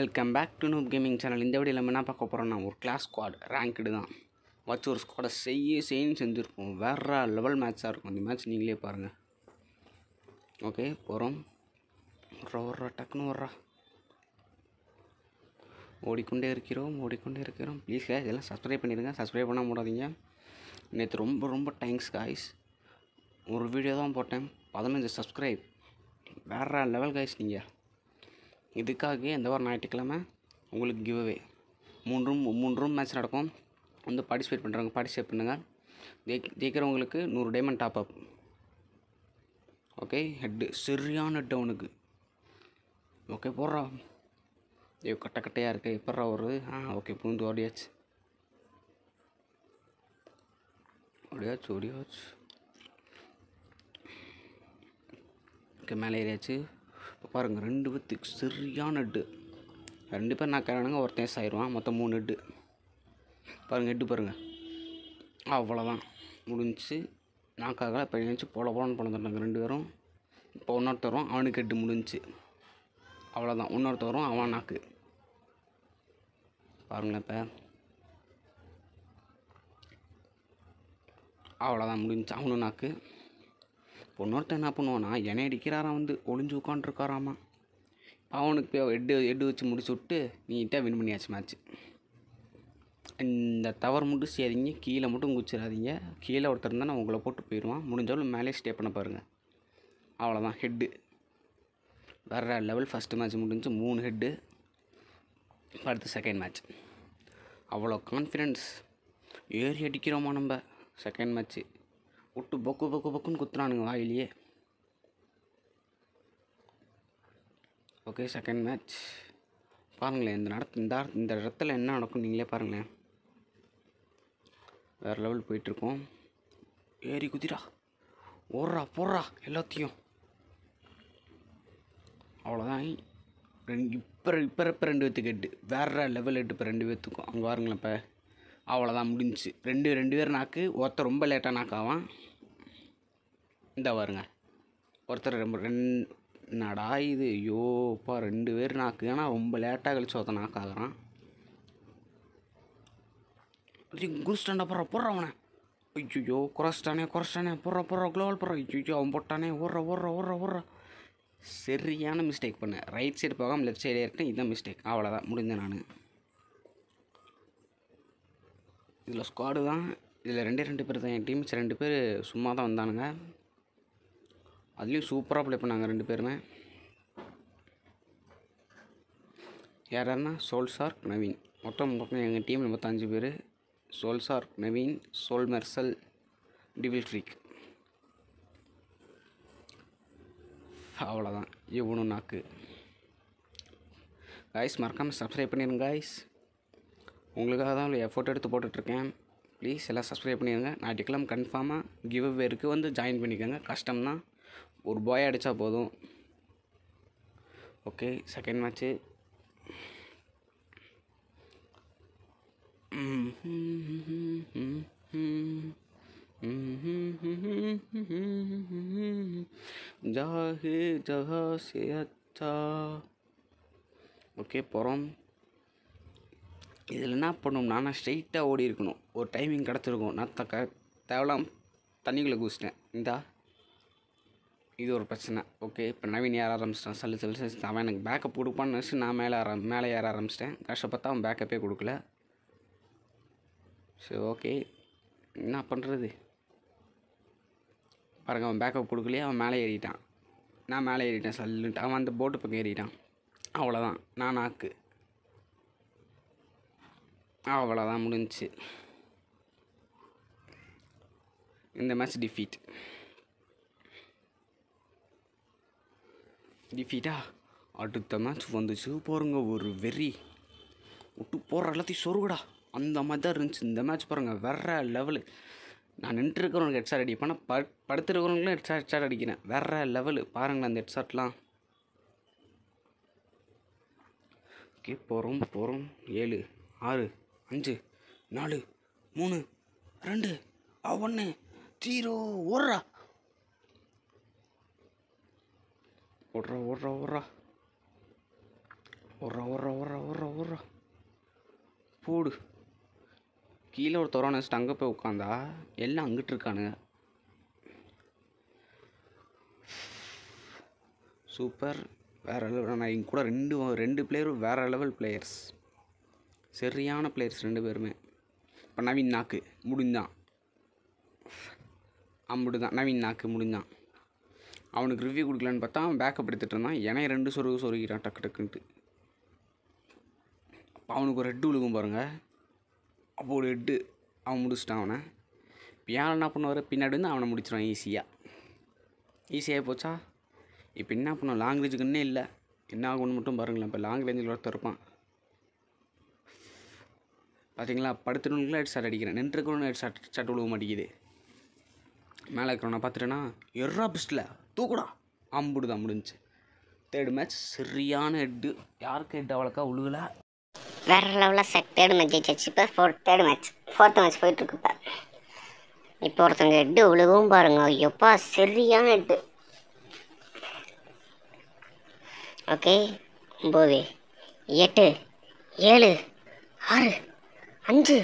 welcome back to noob gaming channel இந்த வீடியோ என்ன பார்க்க போகிறோம்னா ஒரு கிளாஸ் ஸ்குவாட் ரேங்க்டு தான் வச்சு ஒரு ஸ்குவாடை செய்ய செய்யு செஞ்சுருப்போம் வேறு லெவல் மேட்ச்சாக இருக்கும் இந்த மேட்ச் நீங்களே பாருங்கள் ஓகே போகிறோம் வர்றா டக்குன்னு வர்றா ஓடிக்கொண்டே இருக்கிறோம் ஓடிக்கொண்டே இருக்கிறோம் ப்ளீஸ் கேஸ் இதெல்லாம் சப்ஸ்கிரைப் பண்ணிடுங்க சப்ஸ்கிரைப் பண்ண முடியாதீங்க நேற்று ரொம்ப ரொம்ப தேங்க்ஸ் காய்ஸ் ஒரு வீடியோ தான் போட்டேன் பதினஞ்சு சப்ஸ்கிரைப் வேறு லெவல் காய்ஸ் நீங்கள் இதுக்காக இந்த வாரம் ஞாயிற்றுக்கிழமை உங்களுக்கு கிவ் அவே மூணு ரூம் மூணு ரூம் மேட்ச் நடக்கும் வந்து பார்ட்டிசிபேட் பண்ணுறவங்க பார்ட்டிசிபேட் பண்ணுங்கள் ஜெய் ஜெயிக்கிறவங்களுக்கு நூறு diamond top up okay head சரியான ஹெட் அவனுக்கு ஓகே போடுறா ஐயோ கட்டை கட்டையாக இருக்குது எப்படா வருது ஆ ஓகே பூந்து ஓடியாச்சு ஓடியாச்சு ஓடியாச்சு ஓகே மேலே ஏறியாச்சு இப்போ பாருங்கள் ரெண்டு பேர்த்துக்கு சரியான எட்டு ரெண்டு பேர் நான் கிரானுங்க ஒருத்தன் சாயிடுவான் மொத்தம் மூணு எட்டு பாருங்கள் எட்டு பாருங்கள் அவ்வளோதான் முடிஞ்சு நாக்காக இப்போ நினச்சி போல போலன்னு பண்ண ரெண்டு பேரும் இப்போ இன்னொருத்தர் வரும் அவனுக்கு எட்டு முடிஞ்சு அவ்வளோதான் இன்னொருத்தர் வரும் அவன் நாக்கு பாருங்களேன் இப்போ அவ்வளோதான் முடிஞ்சு அவனும் நாக்கு இன்னொருத்தன் என்ன பண்ணுவான்னா என்னை அடிக்கிறாராம் வந்து ஒளிஞ்சு உட்காண்ட்ருக்காராமா அவனுக்கு போய் ஹெட்டு ஹெட்டு வச்சு முடிச்சு விட்டு நீட்டாக வின் பண்ணியாச்சு மேட்ச்சு இந்த தவறு மட்டும் செய்யாதீங்க கீழே மட்டும் குச்சிடாதீங்க கீழே ஒருத்தர் தானே உங்களை போட்டு போயிடுவான் முடிஞ்சாலும் மேலே ஸ்டே பண்ண பாருங்கள் அவ்வளோதான் ஹெட்டு வேறு லெவல் ஃபஸ்ட்டு மேட்ச் முடிஞ்சு மூணு ஹெட்டு அடுத்து செகண்ட் மேட்ச் அவ்வளோ கான்ஃபிடென்ஸ் ஏறி அடிக்கிறோமா நம்ம செகண்ட் மேட்ச்சு ஒட்டு பொக்கு பொக்கு பொக்குன்னு குத்துறானுங்க வாயிலேயே ஓகே செகண்ட் மேட்ச் பாருங்களேன் இந்த நடத்து இந்த இந்த இடத்துல என்ன நடக்கும் நீங்களே பாருங்களேன் வேறு லெவல் போயிட்டுருக்கோம் ஏறி குதிரா ஓடுறா போடுறா எல்லாத்தையும் அவ்வளோதான் ரெண்டு இப்போ இப்போ இப்போ ரெண்டு பேர்த்துக்கு எட்டு வேறு லெவல் எட்டு இப்போ ரெண்டு பேர்த்துக்கும் அங்கே பாருங்களேன் இப்போ அவ்வளோதான் முடிஞ்சிச்சு ரெண்டு ரெண்டு பேர் நாக்கு ஒருத்தர் ரொம்ப லேட்டாக நாக்காவான் இந்த பாருங்க ஒருத்தர் ரொம்ப ரெண்டு என்னடா இது ஐயோப்பா ரெண்டு பேர் நாக்கு ஏன்னா ரொம்ப லேட்டாக கழிச்சு ஒருத்தன் நாக்காகிறான் குருஸ்டாண்டா போடுற போடுற அவனை ஐயோ குறைச்சிட்டானே குறைச்சிட்டானே போடுற போடுற க்ளோவல் போடுற ஐயோ அவன் போட்டானே ஓடுற ஓடுற ஓடுற ஓடுற சரியான மிஸ்டேக் பண்ணேன் ரைட் சைடு போகாமல் லெஃப்ட் சைடே இருக்கேன் இதுதான் மிஸ்டேக் அவ்வளோதான் முடிஞ்சேன் நான் இதில் ஸ்குவாடு தான் இதில் ரெண்டே ரெண்டு பேர் தான் என் டீம்ஸ் ரெண்டு பேர் சும்மா தான் வந்தானுங்க அதுலேயும் சூப்பராக ப்ளே பண்ணாங்க ரெண்டு பேருமே யார் யாருன்னா சோல்சார்க் நவீன் மொத்தம் மொத்தம் எங்கள் டீம் முப்பத்தஞ்சு பேர் சோல்சார் நவீன் சோல் மெர்சல் டிவில் ஃப்ரீக் அவ்வளோதான் இவனும் நாக்கு காய்ஸ் மறக்காமல் சப்ஸ்கிரைப் பண்ணிடுங்க காய்ஸ் உங்களுக்காக தான் இவ்வளோ எஃபோர்ட் எடுத்து போட்டுட்ருக்கேன் ப்ளீஸ் எல்லாம் சப்ஸ்கிரைப் பண்ணிடுங்க ஞாயிற்றுக்கிழமை கன்ஃபார்மாக கிவ் அவேருக்கு வந்து ஜாயின் பண்ணிக்கோங்க கஷ்டம் தான் ஒரு பாய் அடித்தா போதும் ஓகே செகண்ட் மேட்ச்சு जाहे ஜஹா சே அச்சா ஓகே போகிறோம் இதில் என்ன பண்ணணும்னா நான் ஸ்ட்ரெயிட்டாக ஓடி இருக்கணும் ஒரு டைமிங் கிடச்சிருக்கும் நான் தக்க க தேவையில்லாம தண்ணிக்குள்ளே குதிச்சிட்டேன் இந்தா இது ஒரு பிரச்சனை ஓகே இப்போ நவீன் ஏற ஆரம்பிச்சிட்டான் சல்லு சல்லு அவன் எனக்கு பேக்கப் கொடுப்பான்னு நினச்சி நான் மேலே ஆரம் மேலே ஏற ஆரம்பிச்சிட்டேன் கஷ்டப்பட்டு அவன் பேக்கப்பே கொடுக்கல சரி ஓகே என்ன பண்ணுறது பாருங்க அவன் பேக்கப் கொடுக்கலையே அவன் மேலே ஏறிட்டான் நான் மேலே ஏறிட்டேன் சல்லுன்ட்டு அவன் அந்த போட்டு பக்கம் ஏறிட்டான் அவ்வளோதான் நான் நாக்கு அவ்வளோதான் முடிஞ்சு இந்த மேட்ச் டிஃபீட் டிஃபீட்டா அடுத்த மேட்ச் வந்துச்சு பாருங்க ஒரு வெறி விட்டு போகிற எல்லாத்தையும் சொருகுடா அந்த மாதிரி தான் இருந்துச்சு இந்த மேட்ச் பாருங்கள் வேற லெவலு நான் ஹெட் ஹெட்ஷாட் அடிப்பேன் ஆனால் ப படுத்துருக்கிறவங்களும் ஹெட்ஷாட் ஹெட்ஷாட் அடிக்கிறேன் வேற லெவலு பாருங்களேன் அந்த ஹெட்சார்ட்லாம் ஓகே போகிறோம் போகிறோம் ஏழு ஆறு அஞ்சு நாலு மூணு ரெண்டு ஒன்று ஜீரோ ஓடுறா ஓடுறா ஓடுறா ஓடுறா ஓடுறா ஓடுறா ஓடுறா ஓடுறா ஓடுறா போடு கீழே ஒரு துறை நினச்சிட்டு அங்கே போய் உட்காந்தா எல்லாம் அங்கிட்டு இருக்கானுங்க சூப்பர் வேறு லெவல் நான் இங்கே கூட ரெண்டு ரெண்டு பிளேயரும் வேறு லெவல் பிளேயர்ஸ் சரியான பிளேயர்ஸ் ரெண்டு பேருமே இப்போ நவீன் நாக்கு முடிஞ்சான் அம்புடு நவீன் நாக்கு முடிஞ்சான் அவனுக்கு ரிவ்யூ கொடுக்கலான்னு பார்த்தா அவன் பேக்கப் எடுத்துகிட்டு இருந்தான் ஏன்னா ரெண்டு சொருகு சொருகிறான் டக்கு டக்குன்ட்டு அப்போ அவனுக்கு ஒரு ஹெட்டு விழுகும் பாருங்கள் அப்போ ஒரு ஹெட்டு அவன் முடிச்சிட்டான் அவனை ஏன் என்ன பண்ணுவார் பின்னாடி வந்து அவனை முடிச்சிடான் ஈஸியாக ஈஸியாக போச்சா இப்போ என்ன பண்ணும் லாங்குவேஜுக்குன்னே இல்லை என்ன ஆகும்னு மட்டும் பாருங்களேன் இப்போ லாங்குவேஜில் ஒருத்தர் இருப்பான் பார்த்தீங்களா படுத்துனவங்களுக்குலாம் ஹெட் ஷாட் அடிக்கிறேன் நின்றுக்கணும் ஹெட் ஷாட் ஷாட் விழுவ மாட்டேங்குது மேலே இருக்கிறவனை பார்த்துட்டேன்னா எர்ரா பிஸ்டில் தூக்குடா அம்புடுதான் முடிஞ்சு தேர்டு மேட்ச் சரியான ஹெட்டு யாருக்கு ஹெட் அவ்வளோக்கா உழுகல வேற லெவலில் செக் தேர்டு மேட்ச் ஜெயிச்சு இப்போ fourth third match fourth match போயிட்டுருக்கு இப்போ இப்போ ஒருத்தங்க ஹெட்டு உழுகவும் பாருங்க எப்பா சரியான ஹெட்டு ஓகே ஒம்பது எட்டு ஏழு ஆறு அஞ்சு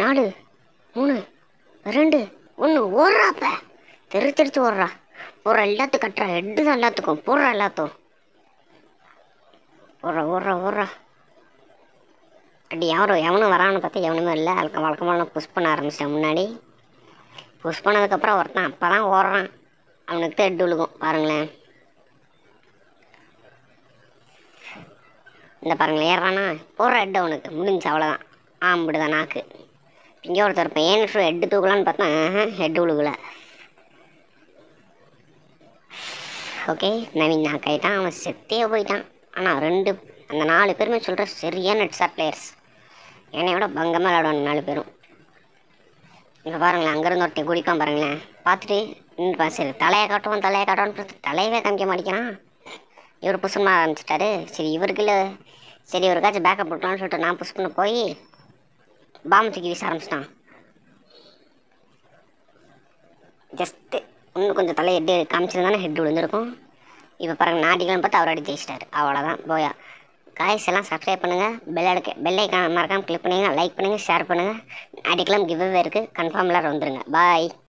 நாலு மூணு ரெண்டு ஒன்று ஓடுறாப்ப தெரு தெரிச்சு ஓடுறா போகிற எல்லாத்துக்கும் கட்டுறா ஹெட்டு தான் எல்லாத்துக்கும் போடுறா எல்லாத்தும் ஓடுறா ஓடுறா ஓடுறா அப்படி யாரோ எவனும் வரான்னு பார்த்தா எவனுமே இல்லை அதுக்கு வழக்கமான புஷ் பண்ண ஆரம்பிச்சேன் முன்னாடி புஷ் பண்ணதுக்கப்புறம் ஒருத்தன் அப்போ தான் ஓடுறான் அவனுக்கு தான் ஹெட் விழுகும் பாருங்களேன் இந்த பாருங்களேன் ஏறானா போடுற ஹெட் அவனுக்கு முடிஞ்சு அவ்வளோதான் ஆம்பிடுதா நாக்கு இங்கே ஒருத்தர் பையன் ஷூ ஹெட்டு தூக்கலான்னு பார்த்தா ஹெட் உழுகல ஓகே நவீன் நாக்கு ஆகிட்டான் அவன் செத்தே போயிட்டான் ஆனால் ரெண்டு அந்த நாலு பேருமே சொல்கிற சரியான நெட்ஸார் பிளேயர்ஸ் என்னை விட பங்கமாக விளையாடுவான் நாலு பேரும் இங்கே பாருங்களேன் அங்கேருந்து ஒருத்தையும் குடிப்பான் பாருங்களேன் பார்த்துட்டு நின்றுப்பான் சரி தலையை காட்டுவோம் தலையை காட்டுவோன்னு தலையவே காமிக்க மாட்டேங்கிறான் இவர் புஷ் பண்ண ஆரம்பிச்சிட்டாரு சரி இவருக்குள்ள சரி இவருக்காச்சும் பேக்கப் கொடுக்கலாம்னு சொல்லிட்டு நான் புஷ்பண்ணு போய் பாம்பு தூக்கி வீச ஆரம்பிச்சிட்டான் ஜஸ்ட்டு இன்னும் கொஞ்சம் தலை ஹெட்டு காமிச்சிருந்தானே ஹெட் விழுந்திருக்கும் இப்போ பாருங்க நாட்டிக்கலாம் பார்த்து அவர் அடி ஜெயிச்சிட்டாரு அவ்வளோதான் போயா காய்ஸ் எல்லாம் சப்ஸ்கிரைப் பண்ணுங்கள் பெல் அடிக்க பெல்லை மறக்காமல் கிளிக் பண்ணுங்கள் லைக் பண்ணுங்கள் ஷேர் பண்ணுங்கள் நாட்டிக்கலாம் கிவ் அவே இருக்குது கன்ஃபார்ம் எல்லாரும் வந்துருங்க பாய்